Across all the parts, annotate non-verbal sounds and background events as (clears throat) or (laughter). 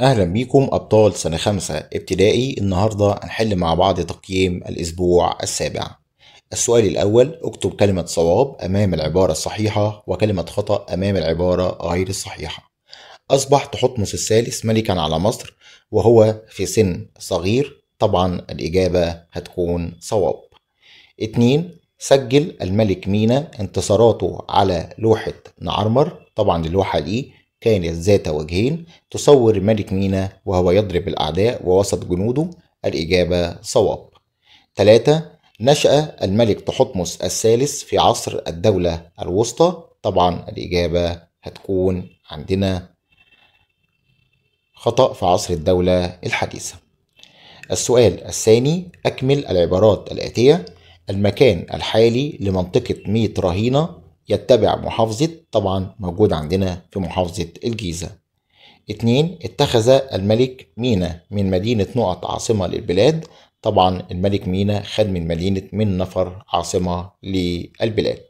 اهلا بيكم ابطال سنة خمسة ابتدائي النهاردة هنحل مع بعض تقييم الاسبوع السابع السؤال الاول اكتب كلمة صواب امام العبارة الصحيحة وكلمة خطأ امام العبارة غير الصحيحة اصبح تحتمس الثالث ملكا على مصر وهو في سن صغير طبعا الاجابة هتكون صواب اتنين سجل الملك مينا انتصاراته على لوحة نعرمر طبعا اللوحة دي كانت ذات وجهين تصور الملك مينا وهو يضرب الأعداء ووسط جنوده الإجابة صواب 3 نشأ الملك تحتمس الثالث في عصر الدولة الوسطى طبعا الإجابة هتكون عندنا خطأ في عصر الدولة الحديثة السؤال الثاني أكمل العبارات الآتية المكان الحالي لمنطقة ميت رهينة يتبع محافظة طبعا موجود عندنا في محافظة الجيزة اتنين اتخذ الملك مينا من مدينة نقط عاصمة للبلاد طبعا الملك مينا خد من مدينة من نفر عاصمة للبلاد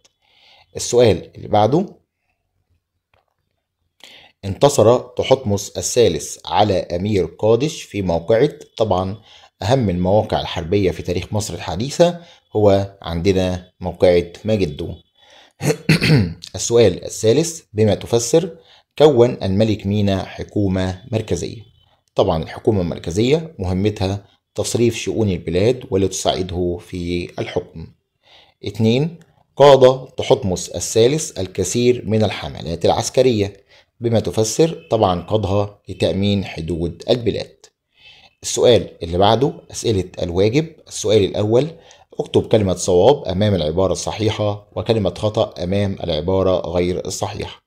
السؤال اللي بعده انتصر تحتمس الثالث على أمير قادش في موقعة طبعا أهم المواقع الحربية في تاريخ مصر الحديثة هو عندنا موقعة مجدو (clears throat) السؤال الثالث بما تفسر كون الملك مينا حكومة مركزية طبعا الحكومة المركزية مهمتها تصريف شؤون البلاد ولتساعده في الحكم اتنين قاد تحتمس الثالث الكثير من الحملات العسكرية بما تفسر طبعا قادها لتأمين حدود البلاد السؤال اللي بعده أسئلة الواجب السؤال الأول اكتب كلمة صواب أمام العبارة الصحيحة وكلمة خطأ أمام العبارة غير الصحيحة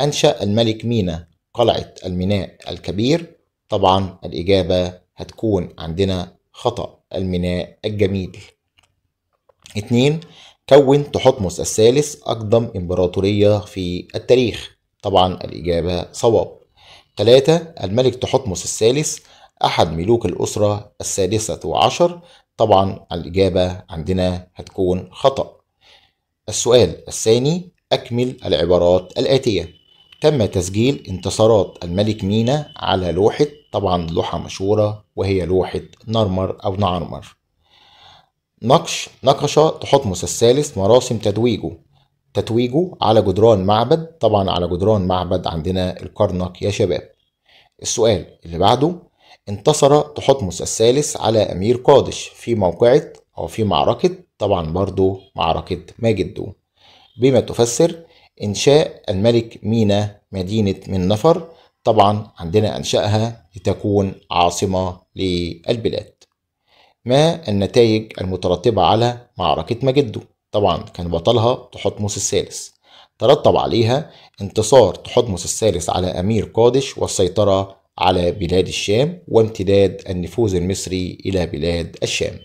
أنشأ الملك مينا قلعة الميناء الكبير طبعا الإجابة هتكون عندنا خطأ الميناء الجميل اتنين كون تحتمس الثالث أقدم إمبراطورية في التاريخ طبعا الإجابة صواب ثلاثة الملك تحتمس الثالث أحد ملوك الأسرة السادسة عشر طبعا الإجابة عندنا هتكون خطأ السؤال الثاني أكمل العبارات الآتية تم تسجيل انتصارات الملك مينا على لوحة طبعا لوحة مشهورة وهي لوحة نرمر أو نارمر نقش نقش تحتمس الثالث مراسم تتويجه تتويجه على جدران معبد طبعا على جدران معبد عندنا الكرنك يا شباب السؤال اللي بعده انتصر تحتمس الثالث على أمير قادش في موقعة أو في معركة طبعا برضو معركة ماجدو بما تفسر إنشاء الملك مينا مدينة من نفر طبعا عندنا أنشأها لتكون عاصمة للبلاد ما النتائج المترتبة على معركة ماجدو طبعا كان بطلها تحتمس الثالث ترتب عليها انتصار تحتمس الثالث على أمير قادش والسيطرة على بلاد الشام وامتداد النفوذ المصري إلى بلاد الشام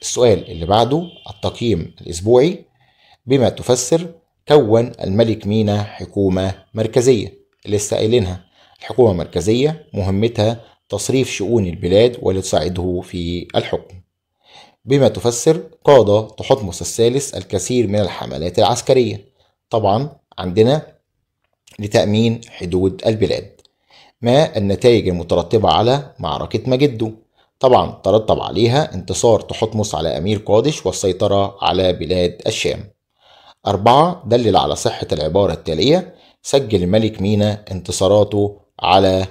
السؤال اللي بعده التقييم الأسبوعي بما تفسر كون الملك مينا حكومة مركزية لسه قايلينها الحكومة المركزية مهمتها تصريف شؤون البلاد ولتساعده في الحكم بما تفسر قاد تحتمس الثالث الكثير من الحملات العسكرية طبعا عندنا لتأمين حدود البلاد ما النتائج المترتبة على معركة مجدو طبعا ترتب عليها انتصار تحتمس على أمير قادش والسيطرة على بلاد الشام أربعة دلل على صحة العبارة التالية سجل الملك مينا انتصاراته على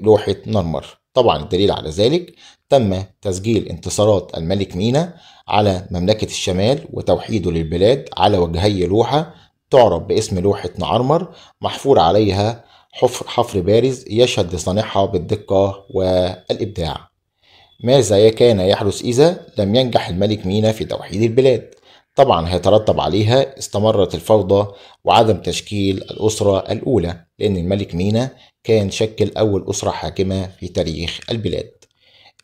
لوحة نرمر طبعا الدليل على ذلك تم تسجيل انتصارات الملك مينا على مملكة الشمال وتوحيده للبلاد على وجهي لوحة تعرف باسم لوحة نعرمر محفور عليها حفر حفر بارز يشهد لصانعها بالدقة والإبداع ماذا كان يحدث إذا لم ينجح الملك مينا في توحيد البلاد طبعا هيترتب عليها استمرت الفوضى وعدم تشكيل الأسرة الأولى لأن الملك مينا كان شكل أول أسرة حاكمة في تاريخ البلاد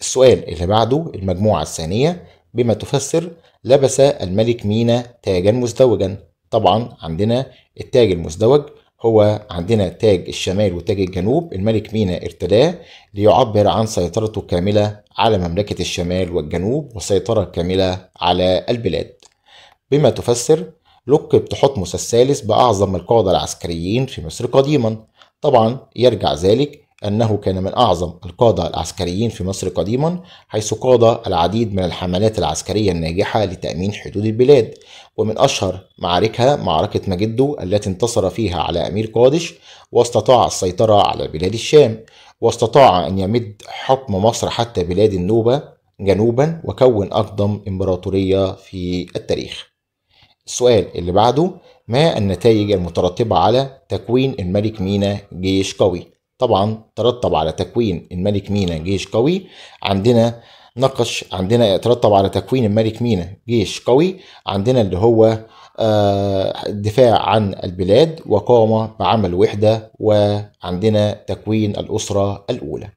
السؤال اللي بعده المجموعة الثانية بما تفسر لبس الملك مينا تاجا مزدوجا طبعا عندنا التاج المزدوج هو عندنا تاج الشمال وتاج الجنوب الملك مينا ارتداه ليعبر عن سيطرته الكاملة على مملكة الشمال والجنوب والسيطرة الكاملة على البلاد بما تفسر لقب تحتمس الثالث بأعظم القادة العسكريين في مصر قديما طبعا يرجع ذلك أنه كان من أعظم القادة العسكريين في مصر قديما حيث قاد العديد من الحملات العسكرية الناجحة لتأمين حدود البلاد ومن أشهر معاركها معركة مجدو التي انتصر فيها على أمير قادش واستطاع السيطرة على بلاد الشام واستطاع أن يمد حكم مصر حتى بلاد النوبة جنوبا وكون أقدم إمبراطورية في التاريخ السؤال اللي بعده ما النتائج المترتبة على تكوين الملك مينا جيش قوي طبعا ترتب على تكوين الملك مينا جيش قوي عندنا نقش عندنا ترتب على تكوين الملك مينا جيش قوي عندنا اللي هو آه، الدفاع عن البلاد وقام بعمل وحدة وعندنا تكوين الأسرة الأولى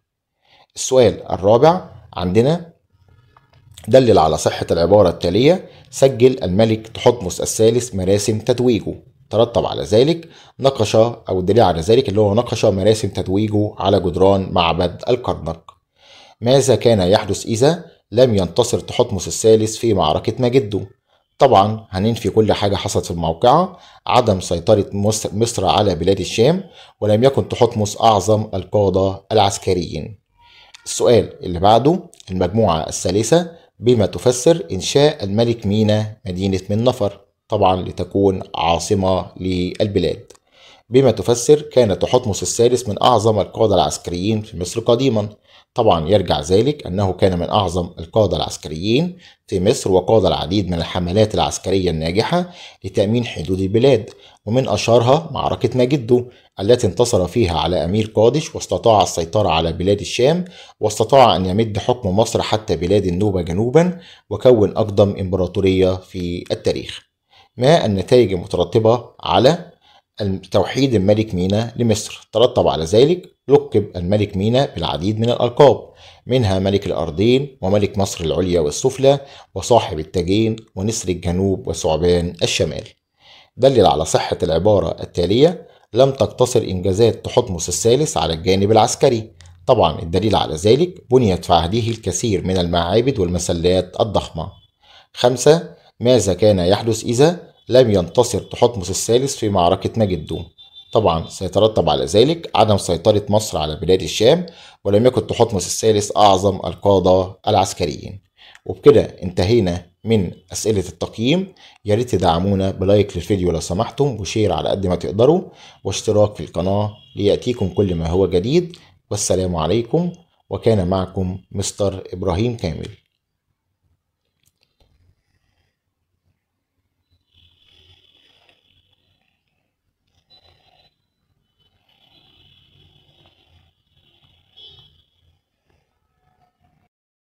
السؤال الرابع عندنا دلل على صحة العبارة التالية سجل الملك تحتمس الثالث مراسم تتويجه ترتب على ذلك نقش أو الدليل على ذلك اللي هو نقش مراسم تتويجه على جدران معبد الكرنك ماذا كان يحدث إذا لم ينتصر تحتمس الثالث في معركة مجدو طبعا هننفي كل حاجة حصلت في الموقعة عدم سيطرة مصر على بلاد الشام ولم يكن تحتمس أعظم القادة العسكريين السؤال اللي بعده المجموعة الثالثة بما تفسر إنشاء الملك مينا مدينة من نفر طبعا لتكون عاصمة للبلاد بما تفسر كان تحتمس الثالث من أعظم القادة العسكريين في مصر قديما طبعا يرجع ذلك أنه كان من أعظم القادة العسكريين في مصر وقاد العديد من الحملات العسكرية الناجحة لتأمين حدود البلاد ومن أشهرها معركة ماجدو التي انتصر فيها على أمير قادش واستطاع السيطرة على بلاد الشام واستطاع أن يمد حكم مصر حتى بلاد النوبة جنوبا وكون أقدم إمبراطورية في التاريخ ما النتائج المترتبة على توحيد الملك مينا لمصر ترتب على ذلك لقب الملك مينا بالعديد من الألقاب منها ملك الأرضين وملك مصر العليا والسفلى وصاحب التاجين ونسر الجنوب وثعبان الشمال دلل على صحة العبارة التالية لم تقتصر إنجازات تحتمس الثالث على الجانب العسكري طبعا الدليل على ذلك بنيت في عهده الكثير من المعابد والمسلات الضخمة خمسة ماذا كان يحدث إذا لم ينتصر تحتمس الثالث في معركة نجد دوم طبعا سيترتب على ذلك عدم سيطرة مصر على بلاد الشام ولم يكن تحتمس الثالث أعظم القادة العسكريين وبكده انتهينا من أسئلة التقييم ياريت تدعمونا بلايك للفيديو لو سمحتم وشير على قد ما تقدروا واشتراك في القناة ليأتيكم كل ما هو جديد والسلام عليكم وكان معكم مستر إبراهيم كامل